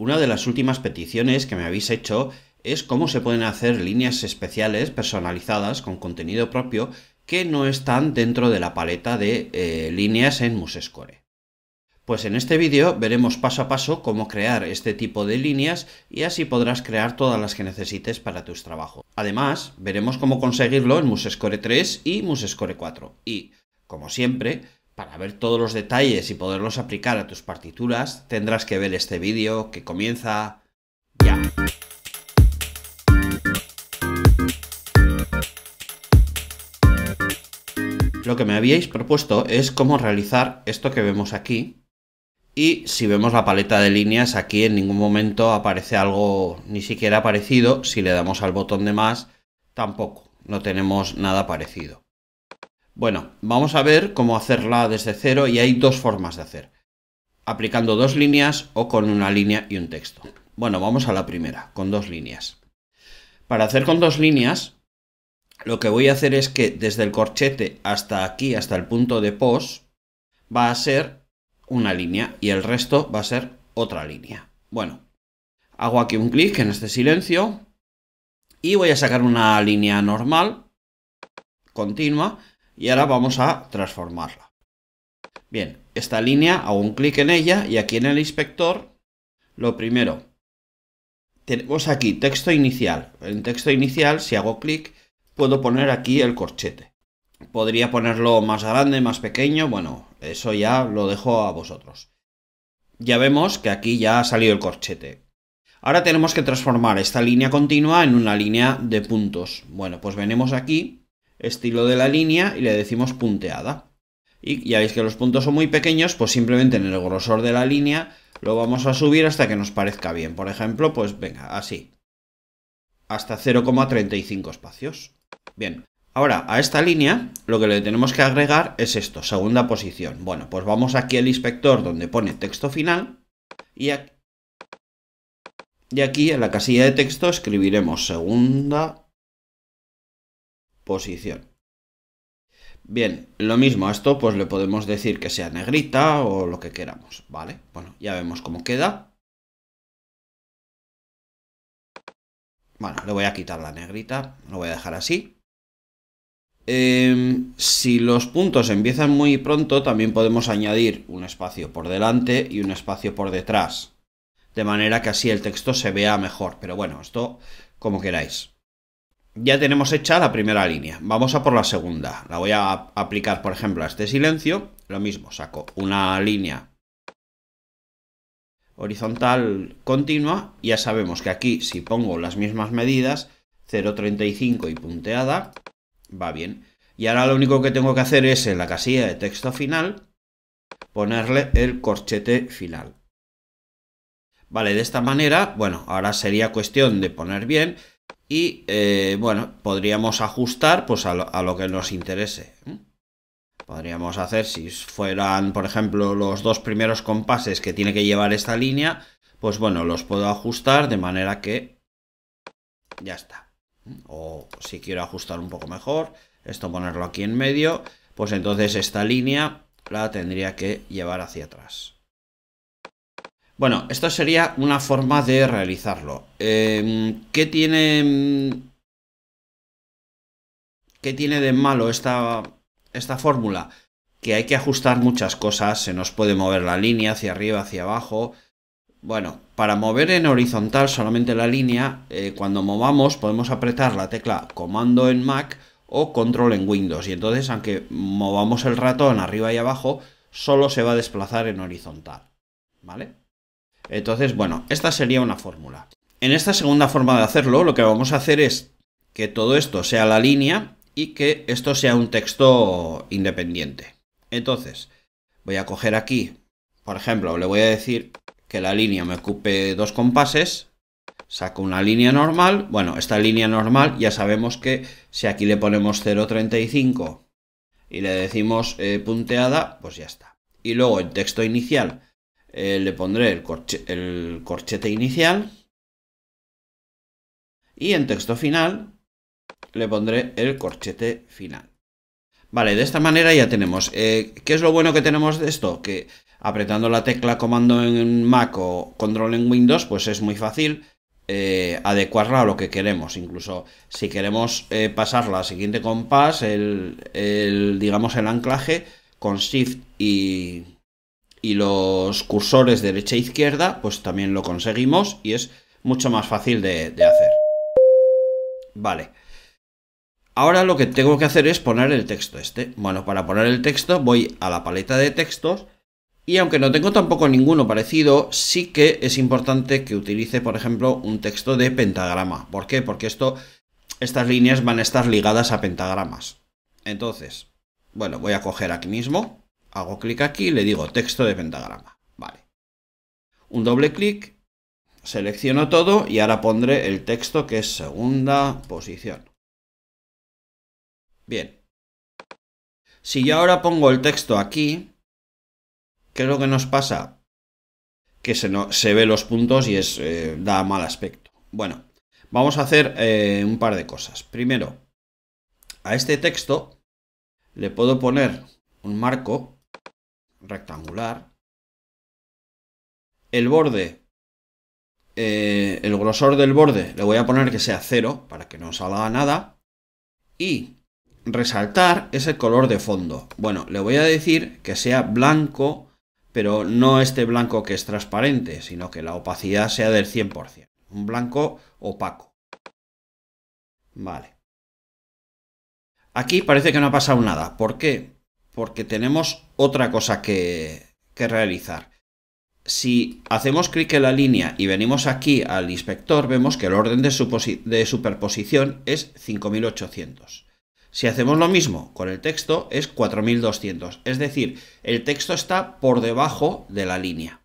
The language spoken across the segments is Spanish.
Una de las últimas peticiones que me habéis hecho es cómo se pueden hacer líneas especiales personalizadas con contenido propio que no están dentro de la paleta de eh, líneas en Musescore. Pues en este vídeo veremos paso a paso cómo crear este tipo de líneas y así podrás crear todas las que necesites para tus trabajos. Además, veremos cómo conseguirlo en Musescore 3 y Musescore 4. Y, como siempre, para ver todos los detalles y poderlos aplicar a tus partituras, tendrás que ver este vídeo que comienza ya. Lo que me habíais propuesto es cómo realizar esto que vemos aquí. Y si vemos la paleta de líneas, aquí en ningún momento aparece algo ni siquiera parecido. Si le damos al botón de más, tampoco, no tenemos nada parecido. Bueno, vamos a ver cómo hacerla desde cero y hay dos formas de hacer. Aplicando dos líneas o con una línea y un texto. Bueno, vamos a la primera, con dos líneas. Para hacer con dos líneas, lo que voy a hacer es que desde el corchete hasta aquí, hasta el punto de pos, va a ser una línea y el resto va a ser otra línea. Bueno, hago aquí un clic en este silencio y voy a sacar una línea normal, continua, y ahora vamos a transformarla. Bien, esta línea hago un clic en ella y aquí en el inspector, lo primero, tenemos aquí texto inicial. En texto inicial, si hago clic, puedo poner aquí el corchete. Podría ponerlo más grande, más pequeño, bueno, eso ya lo dejo a vosotros. Ya vemos que aquí ya ha salido el corchete. Ahora tenemos que transformar esta línea continua en una línea de puntos. Bueno, pues venimos aquí estilo de la línea y le decimos punteada. Y ya veis que los puntos son muy pequeños, pues simplemente en el grosor de la línea lo vamos a subir hasta que nos parezca bien. Por ejemplo, pues venga, así. Hasta 0,35 espacios. Bien. Ahora, a esta línea lo que le tenemos que agregar es esto, segunda posición. Bueno, pues vamos aquí al inspector donde pone texto final y aquí, y aquí en la casilla de texto escribiremos segunda posición. Bien, lo mismo a esto pues le podemos decir que sea negrita o lo que queramos, ¿vale? Bueno, ya vemos cómo queda. Bueno, le voy a quitar la negrita, lo voy a dejar así. Em, si los puntos empiezan muy pronto, también podemos añadir un espacio por delante y un espacio por detrás. De manera que así el texto se vea mejor. Pero bueno, esto como queráis ya tenemos hecha la primera línea. Vamos a por la segunda. La voy a aplicar, por ejemplo, a este silencio. Lo mismo, saco una línea horizontal continua. Ya sabemos que aquí, si pongo las mismas medidas, 0.35 y punteada, va bien. Y ahora lo único que tengo que hacer es, en la casilla de texto final, ponerle el corchete final. Vale, de esta manera, bueno, ahora sería cuestión de poner bien y eh, bueno, podríamos ajustar pues a lo, a lo que nos interese. Podríamos hacer, si fueran, por ejemplo, los dos primeros compases que tiene que llevar esta línea, pues bueno, los puedo ajustar de manera que ya está. O si quiero ajustar un poco mejor, esto ponerlo aquí en medio, pues entonces esta línea la tendría que llevar hacia atrás. Bueno, esto sería una forma de realizarlo. Em, ¿Qué tiene... ¿Qué tiene de malo esta, esta fórmula? Que hay que ajustar muchas cosas, se nos puede mover la línea hacia arriba, hacia abajo. Bueno, para mover en horizontal solamente la línea, eh, cuando movamos podemos apretar la tecla comando en Mac o control en Windows. Y entonces, aunque movamos el ratón arriba y abajo, solo se va a desplazar en horizontal. ¿Vale? Entonces, bueno, esta sería una fórmula. En esta segunda forma de hacerlo, lo que vamos a hacer es que todo esto sea la línea y que esto sea un texto independiente. Entonces, voy a coger aquí, por ejemplo, le voy a decir que la línea me ocupe dos compases, saco una línea normal, bueno, esta línea normal ya sabemos que si aquí le ponemos 0.35 y le decimos eh, punteada, pues ya está. Y luego el texto inicial eh, le pondré el, corchete inicial y en texto final le pondré el corchete final. Vale, de esta manera ya tenemos. Eh, ¿Qué es lo bueno que tenemos de esto? Que apretando la tecla comando en Mac o control en Windows, pues es muy fácil eh, adecuarla a lo que queremos. Incluso si queremos pasar pasarla siguiente compás, el, digamos el anclaje con Shift y y los cursores derecha e izquierda, pues también lo conseguimos y es mucho más fácil de, hacer. Vale. Ahora lo que tengo que hacer es poner el texto este. Bueno, para poner el texto voy a la paleta de textos y aunque no tengo tampoco ninguno parecido, sí que es importante que utilice, por ejemplo, un texto de pentagrama. ¿Por qué? Porque esto, estas líneas van a estar ligadas a pentagramas. Entonces, bueno, voy a coger aquí mismo Hago clic aquí y le digo texto de pentagrama. Vale. Un doble clic, selecciono todo y ahora pondré el texto que es segunda posición. Bien. Si yo ahora pongo el texto aquí, ¿qué es lo que nos pasa? Que se, no, se ve los puntos y es, eh, da mal aspecto. Bueno, vamos a hacer eh, un par de cosas. Primero, a este texto le puedo poner un marco rectangular. El borde, eh, el grosor del borde, le voy a poner que sea cero para que no salga nada. Y resaltar es el color de fondo. Bueno, le voy a decir que sea blanco, pero no este blanco que es transparente, sino que la opacidad sea del 100%. Un blanco opaco. Vale. Aquí parece que no ha pasado nada. ¿Por qué? porque tenemos otra cosa que, que realizar. Si hacemos clic en la línea y venimos aquí al inspector, vemos que el orden de, de superposición es 5800. Si hacemos lo mismo con el texto es 4200, es decir, el texto está por debajo de la línea.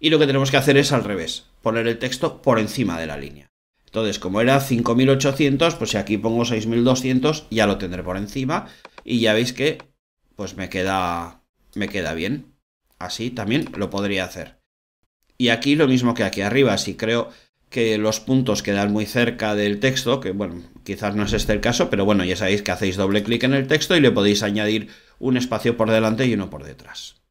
Y lo que tenemos que hacer es al revés, poner el texto por encima de la línea. Entonces, como era 5800, pues si aquí pongo 6200 ya lo tendré por encima y ya veis que pues me queda, me queda bien. Así también lo podría hacer. Y aquí lo mismo que aquí arriba, si creo que los puntos quedan muy cerca del texto, que bueno, quizás no es este el caso, pero bueno, ya sabéis que hacéis doble clic en el texto y le podéis añadir un espacio por delante y uno por detrás.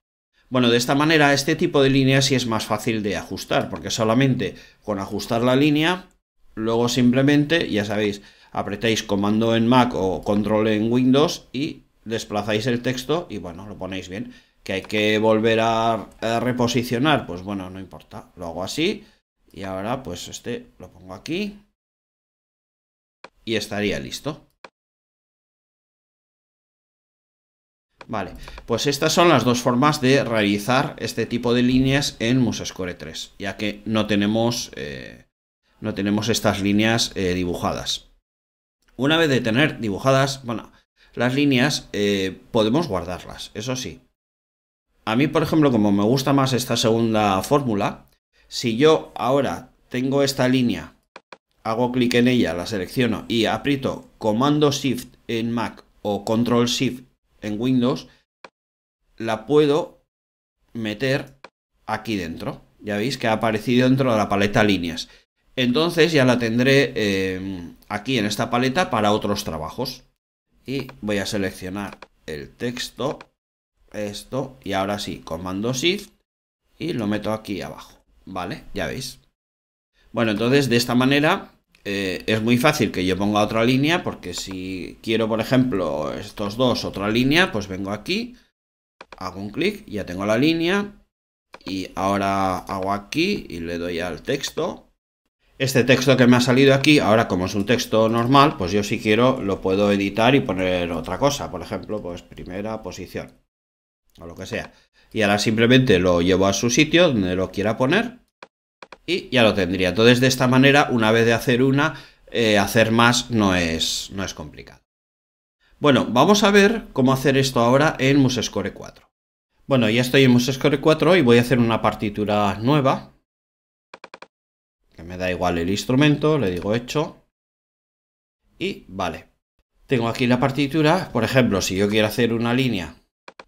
Bueno, de esta manera este tipo de líneas sí es más fácil de ajustar, porque solamente con ajustar la línea, luego simplemente, ya sabéis, apretáis comando en Mac o control en Windows y desplazáis el texto y bueno, lo ponéis bien. Que hay que volver a, reposicionar, pues bueno, no importa. Lo hago así y ahora pues este lo pongo aquí y estaría listo. Vale, pues estas son las dos formas de realizar este tipo de líneas en Musescore 3, ya que no tenemos, eh, no tenemos estas líneas eh, dibujadas. Una vez de tener dibujadas, bueno, las líneas, eh, podemos guardarlas, eso sí. A mí, por ejemplo, como me gusta más esta segunda fórmula, si yo ahora tengo esta línea, hago clic en ella, la selecciono y aprieto Comando Shift en Mac o Control Shift en Windows, la puedo meter aquí dentro. Ya veis que ha aparecido dentro de la paleta líneas. Entonces ya la tendré eh, aquí en esta paleta para otros trabajos y voy a seleccionar el texto, esto, y ahora sí, comando shift y lo meto aquí abajo, ¿vale? Ya veis. Bueno, entonces de esta manera eh, es muy fácil que yo ponga otra línea, porque si quiero, por ejemplo, estos dos, otra línea, pues vengo aquí, hago un clic, ya tengo la línea, y ahora hago aquí y le doy al texto, este texto que me ha salido aquí, ahora como es un texto normal, pues yo si quiero lo puedo editar y poner otra cosa, por ejemplo, pues primera posición o lo que sea. Y ahora simplemente lo llevo a su sitio donde lo quiera poner y ya lo tendría. Entonces de esta manera, una vez de hacer una, eh, hacer más no es, no es complicado. Bueno, vamos a ver cómo hacer esto ahora en MuseScore 4. Bueno, ya estoy en MuseScore 4 y voy a hacer una partitura nueva me da igual el instrumento, le digo hecho. Y vale. Tengo aquí la partitura, por ejemplo, si yo quiero hacer una línea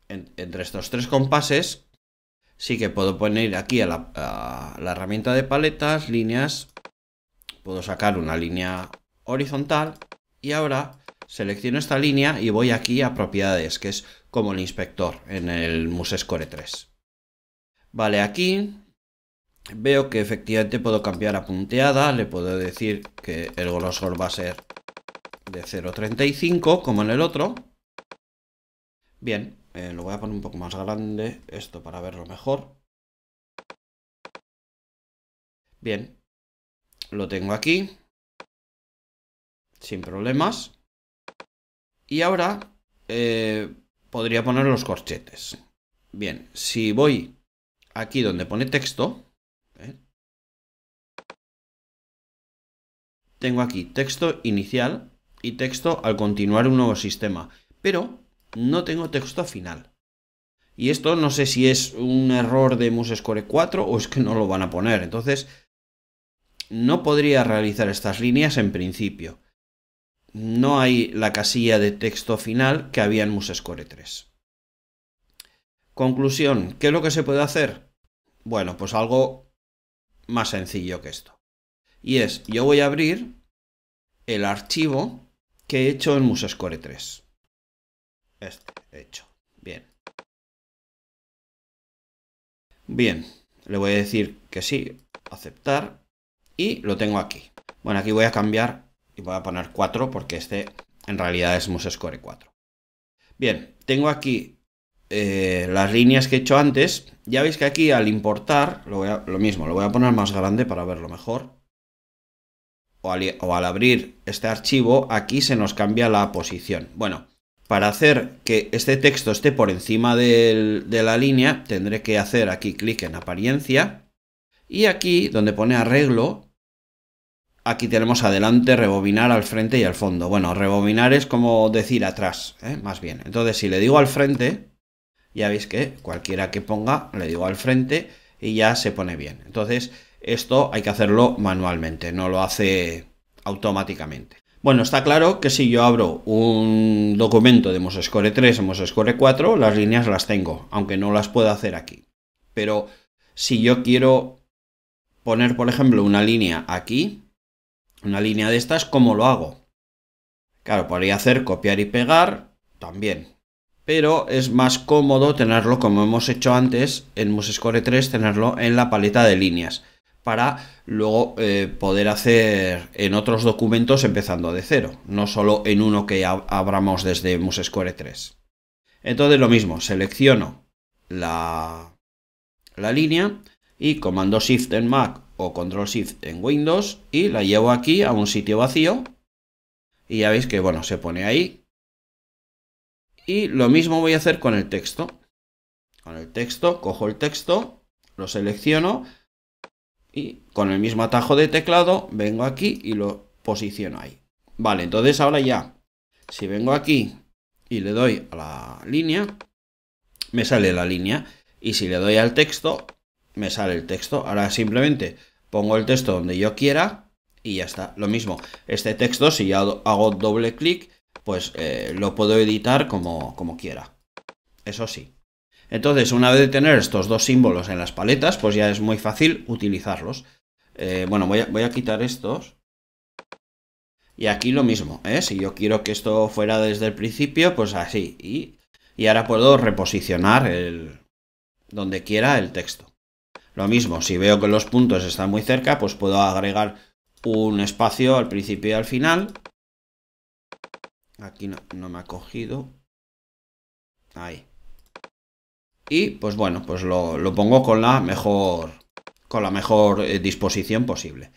entre estos tres compases, sí que puedo poner aquí a la, la herramienta de paletas, líneas, puedo sacar una línea horizontal y ahora selecciono esta línea y voy aquí a propiedades, que es como el inspector en el Musescore 3. Vale, aquí Veo que efectivamente puedo cambiar a punteada, le puedo decir que el grosor va a ser de 0.35 como en el otro. Bien, eh, lo voy a poner un poco más grande esto para verlo mejor. Bien, lo tengo aquí, sin problemas. Y ahora eh, podría poner los corchetes. Bien, si voy aquí donde pone texto, tengo aquí texto inicial y texto al continuar un nuevo sistema, pero no tengo texto final. Y esto no sé si es un error de MuseScore 4 o es que no lo van a poner. Entonces, no podría realizar estas líneas en principio. No hay la casilla de texto final que había en MuseScore 3. Conclusión, ¿qué es lo que se puede hacer? Bueno, pues algo más sencillo que esto. Y es, yo voy a abrir el archivo que he hecho en Musescore 3. Este hecho. Bien. Bien, le voy a decir que sí, aceptar. Y lo tengo aquí. Bueno, aquí voy a cambiar y voy a poner 4 porque este en realidad es Musescore 4. Bien, tengo aquí eh, las líneas que he hecho antes. Ya veis que aquí al importar, lo mismo, lo voy a poner más grande para verlo mejor o al, abrir este archivo, aquí se nos cambia la posición. Bueno, para hacer que este texto esté por encima de la línea, tendré que hacer aquí clic en apariencia y aquí donde pone arreglo, aquí tenemos adelante, rebobinar al frente y al fondo. Bueno, rebobinar es como decir atrás, ¿eh? más bien. Entonces, si le digo al frente, ya veis que cualquiera que ponga, le digo al frente y ya se pone bien. Entonces, esto hay que hacerlo manualmente, no lo hace automáticamente. Bueno, está claro que si yo abro un documento de Musescore 3 o Musescore 4, las líneas las tengo, aunque no las pueda hacer aquí. Pero si yo quiero poner, por ejemplo, una línea aquí, una línea de estas, ¿cómo lo hago? Claro, podría hacer copiar y pegar también. Pero es más cómodo tenerlo, como hemos hecho antes en Musescore 3, tenerlo en la paleta de líneas para luego eh, poder hacer en otros documentos empezando de cero, no solo en uno que abramos desde MuseScore 3. Entonces lo mismo, selecciono la, la línea y comando Shift en Mac o Control Shift en Windows y la llevo aquí a un sitio vacío y ya veis que bueno, se pone ahí. Y lo mismo voy a hacer con el texto. Con el texto, cojo el texto, lo selecciono y con el mismo atajo de teclado vengo aquí y lo posiciono ahí. Vale, entonces ahora ya, si vengo aquí y le doy a la línea, me sale la línea. Y si le doy al texto, me sale el texto. Ahora simplemente pongo el texto donde yo quiera y ya está. Lo mismo, este texto, si ya hago doble clic, pues eh, lo puedo editar como, como quiera. Eso sí. Entonces, una vez de tener estos dos símbolos en las paletas, pues ya es muy fácil utilizarlos. Eh, bueno, voy a, quitar estos. Y aquí lo mismo, ¿eh? Si yo quiero que esto fuera desde el principio, pues así. Y, ahora puedo reposicionar el, donde quiera el texto. Lo mismo, si veo que los puntos están muy cerca, pues puedo agregar un espacio al principio y al final. Aquí no, no me ha cogido. Ahí. Y pues bueno, pues lo, pongo con la mejor, con la mejor eh, disposición posible.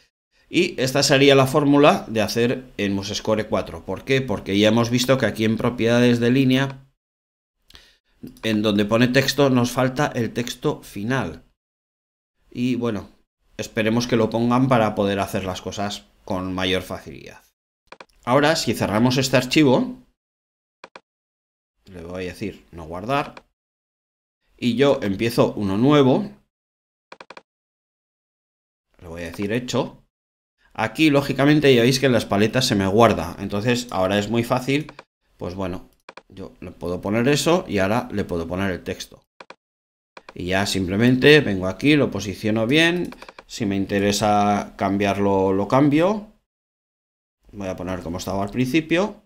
Y esta sería la fórmula de hacer en MuseScore 4. ¿Por qué? Porque ya hemos visto que aquí en propiedades de línea, en donde pone texto, nos falta el texto final. Y bueno, esperemos que lo pongan para poder hacer las cosas con mayor facilidad. Ahora, si cerramos este archivo, le voy a decir no guardar, y yo empiezo uno nuevo, le voy a decir hecho, aquí lógicamente ya veis que en las paletas se me guarda, entonces ahora es muy fácil, pues bueno, yo le puedo poner eso y ahora le puedo poner el texto. Y ya simplemente vengo aquí, lo posiciono bien, si me interesa cambiarlo, lo cambio. Voy a poner como estaba al principio.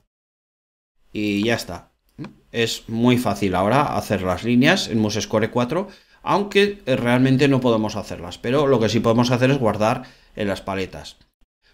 Y ya está. Es muy fácil ahora hacer las líneas en MuseScore 4, aunque eh, realmente no podemos hacerlas, pero lo que sí podemos hacer es guardar en las paletas.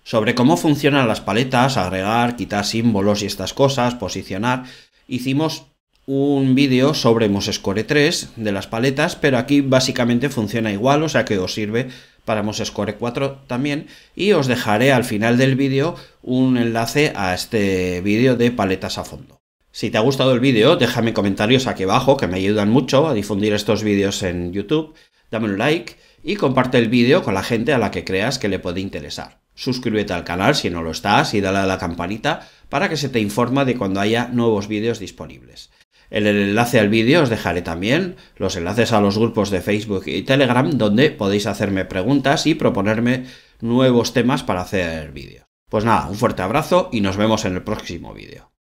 Sobre cómo funcionan las paletas, agregar, quitar símbolos y estas cosas, posicionar, hicimos un vídeo sobre MuseScore 3 de las paletas, pero aquí básicamente funciona igual, o sea que os sirve para MuseScore 4 también. Y os dejaré al final del vídeo un enlace a este vídeo de paletas a fondo. Si te ha gustado el vídeo, déjame comentarios aquí abajo que me ayudan mucho a difundir estos vídeos en YouTube. Dame un like y comparte el vídeo con la gente a la que creas que le puede interesar. Suscríbete al canal si no lo estás y dale a la campanita para que se te informa de cuando haya nuevos vídeos disponibles. En el enlace al vídeo os dejaré también los enlaces a los grupos de Facebook y Telegram donde podéis hacerme preguntas y proponerme nuevos temas para hacer vídeos. Pues nada, un fuerte abrazo y nos vemos en el próximo vídeo.